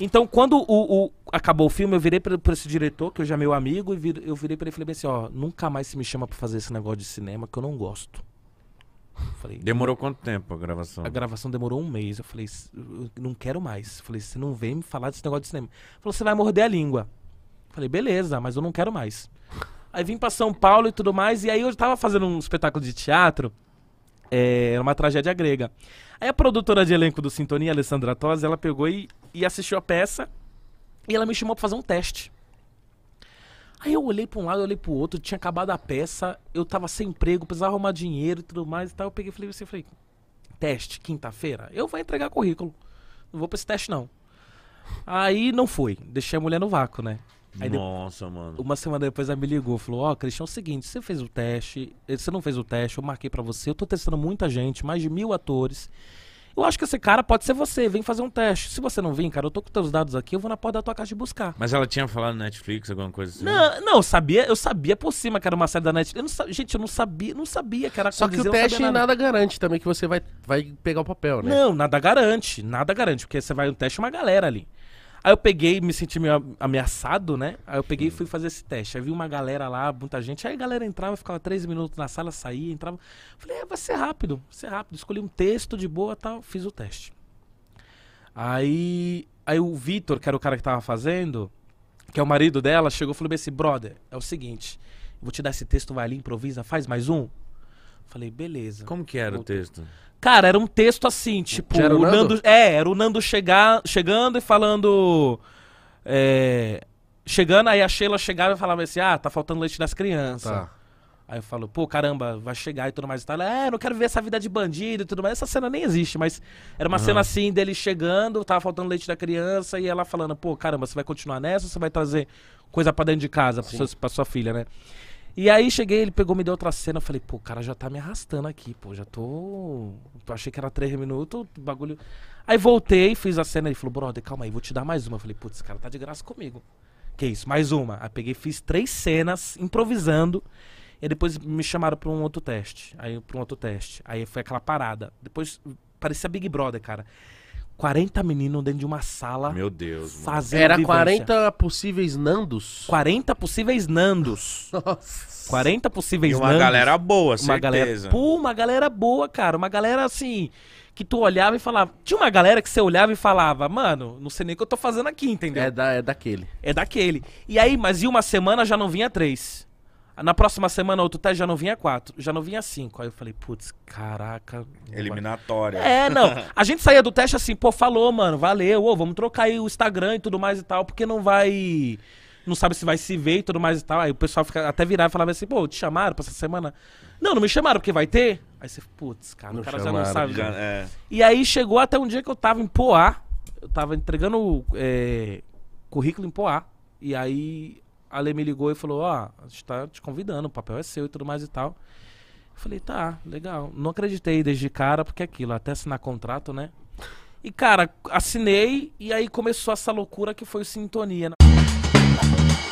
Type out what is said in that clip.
Então, quando o, o, acabou o filme, eu virei pra, pra esse diretor, que já é meu amigo, e vir, eu virei pra ele e falei assim, ó, nunca mais se me chama pra fazer esse negócio de cinema que eu não gosto. Falei, demorou quanto tempo a gravação? A gravação demorou um mês. Eu falei, eu não quero mais. Eu falei, você não vem me falar desse negócio de cinema. Ele falou, você vai morder a língua. Eu falei, beleza, mas eu não quero mais. Aí vim pra São Paulo e tudo mais, e aí eu tava fazendo um espetáculo de teatro, era é, uma tragédia grega. Aí a produtora de elenco do Sintonia, Alessandra Tosi, ela pegou e e assistiu a peça. E ela me chamou pra fazer um teste. Aí eu olhei pra um lado, olhei olhei pro outro, tinha acabado a peça, eu tava sem emprego, precisava arrumar dinheiro e tudo mais e tal. Eu peguei e falei assim, falei, teste, quinta-feira, eu vou entregar currículo. Não vou pra esse teste, não. Aí não foi, deixei a mulher no vácuo, né? Aí Nossa, mano. Uma semana depois ela me ligou, falou: Ó, oh, Cristian, é o seguinte, você fez o teste, você não fez o teste, eu marquei para você, eu tô testando muita gente, mais de mil atores. Eu acho que esse cara pode ser você, vem fazer um teste. Se você não vir, cara, eu tô com teus dados aqui, eu vou na porta da tua casa te buscar. Mas ela tinha falado na Netflix, alguma coisa assim? Não, não, eu sabia, eu sabia por cima que era uma série da Netflix. Eu não, gente, eu não sabia, não sabia que era Só que dizer, o teste nada. nada. garante também que você vai, vai pegar o papel, né? Não, nada garante, nada garante, porque você vai um teste uma galera ali. Aí eu peguei, me senti meio ameaçado, né? Aí eu peguei e hum. fui fazer esse teste. Aí vi uma galera lá, muita gente. Aí a galera entrava, ficava três minutos na sala, saía, entrava. Falei, é, vai ser rápido, vai ser rápido. Escolhi um texto de boa tal, fiz o teste. Aí, aí o Vitor, que era o cara que tava fazendo, que é o marido dela, chegou e falou assim, brother, é o seguinte, vou te dar esse texto, vai ali, improvisa, faz mais um. Falei, beleza. Como que era o texto? Cara, era um texto assim, tipo, era o Nando? Nando? É, era o Nando chegar, chegando e falando. É, chegando, aí a Sheila chegava e falava assim: ah, tá faltando leite das crianças. Tá. Aí eu falo, pô, caramba, vai chegar e tudo mais e tal. É, não quero ver essa vida de bandido e tudo mais. Essa cena nem existe, mas era uma uhum. cena assim dele chegando, tava faltando leite da criança e ela falando, pô, caramba, você vai continuar nessa ou você vai trazer coisa para dentro de casa pra sua, pra sua filha, né? E aí cheguei, ele pegou, me deu outra cena. Eu falei, pô, o cara já tá me arrastando aqui, pô. Já tô. Eu achei que era três minutos, bagulho. Aí voltei, fiz a cena. Ele falou, brother, calma aí, vou te dar mais uma. Eu falei, putz, esse cara tá de graça comigo. Que isso, mais uma. Aí peguei, fiz três cenas, improvisando. E depois me chamaram pra um outro teste. Aí pra um outro teste. Aí foi aquela parada. Depois parecia Big Brother, cara. 40 meninos dentro de uma sala. Meu Deus, mano. Fazendo Era vivência. 40 possíveis nandos? 40 possíveis nandos. Nossa. 40 possíveis e uma nandos. Uma galera boa, certeza. uma Galera, pô, uma galera boa, cara. Uma galera assim. Que tu olhava e falava. Tinha uma galera que você olhava e falava, mano, não sei nem o que eu tô fazendo aqui, entendeu? É, da, é daquele. É daquele. E aí, mas em uma semana já não vinha três. Na próxima semana, outro teste já não vinha quatro, já não vinha cinco. Aí eu falei, putz, caraca. Eliminatória. É, não. A gente saía do teste assim, pô, falou, mano, valeu, ô, vamos trocar aí o Instagram e tudo mais e tal, porque não vai. Não sabe se vai se ver e tudo mais e tal. Aí o pessoal fica, até virava e falava assim, pô, te chamaram pra essa semana? Não, não me chamaram, porque vai ter. Aí você, putz, cara, não o cara chamaram, já não sabe. Já, é. E aí chegou até um dia que eu tava em Poá, eu tava entregando é, currículo em Poá. E aí a Lê me ligou e falou: Ó, oh, a gente tá te convidando, o papel é seu e tudo mais e tal. Eu falei: tá, legal. Não acreditei desde cara, porque é aquilo, até assinar contrato, né? E cara, assinei e aí começou essa loucura que foi o Sintonia. Né?